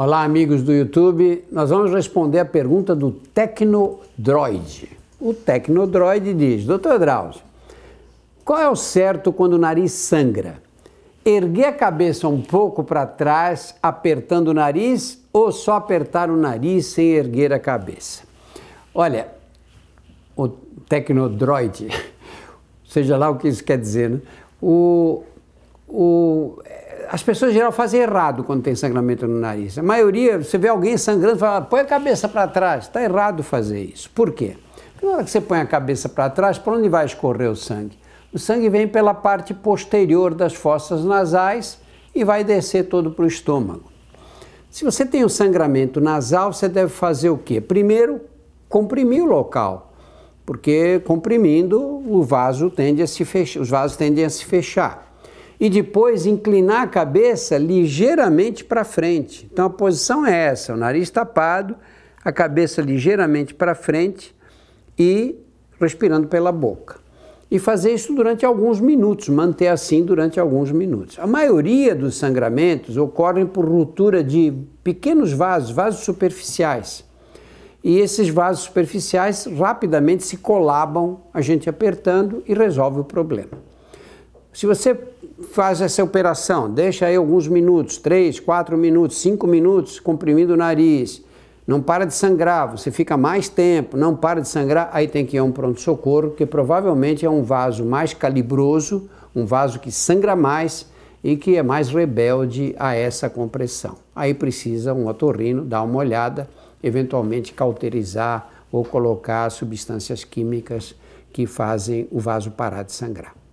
Olá, amigos do YouTube. Nós vamos responder a pergunta do Tecnodroid. O Tecnodroid diz: Doutor Drauzio, qual é o certo quando o nariz sangra? Erguer a cabeça um pouco para trás, apertando o nariz, ou só apertar o nariz sem erguer a cabeça? Olha, o Tecnodroid, seja lá o que isso quer dizer, né? o, o, as pessoas em geral fazem errado quando tem sangramento no nariz. A maioria, você vê alguém sangrando, fala, põe a cabeça para trás. Está errado fazer isso. Por quê? Porque na hora que você põe a cabeça para trás, para onde vai escorrer o sangue? O sangue vem pela parte posterior das fossas nasais e vai descer todo para o estômago. Se você tem um sangramento nasal, você deve fazer o quê? Primeiro, comprimir o local, porque comprimindo o vaso tende a se fechar, os vasos tendem a se fechar e depois inclinar a cabeça ligeiramente para frente. Então a posição é essa: o nariz tapado, a cabeça ligeiramente para frente e respirando pela boca. E fazer isso durante alguns minutos, manter assim durante alguns minutos. A maioria dos sangramentos ocorrem por ruptura de pequenos vasos, vasos superficiais. E esses vasos superficiais rapidamente se colabam, a gente apertando e resolve o problema. Se você faz essa operação, deixa aí alguns minutos, três quatro minutos, cinco minutos comprimindo o nariz, não para de sangrar, você fica mais tempo, não para de sangrar, aí tem que ir a um pronto-socorro, que provavelmente é um vaso mais calibroso, um vaso que sangra mais e que é mais rebelde a essa compressão. Aí precisa um otorrino dar uma olhada, eventualmente cauterizar ou colocar substâncias químicas que fazem o vaso parar de sangrar.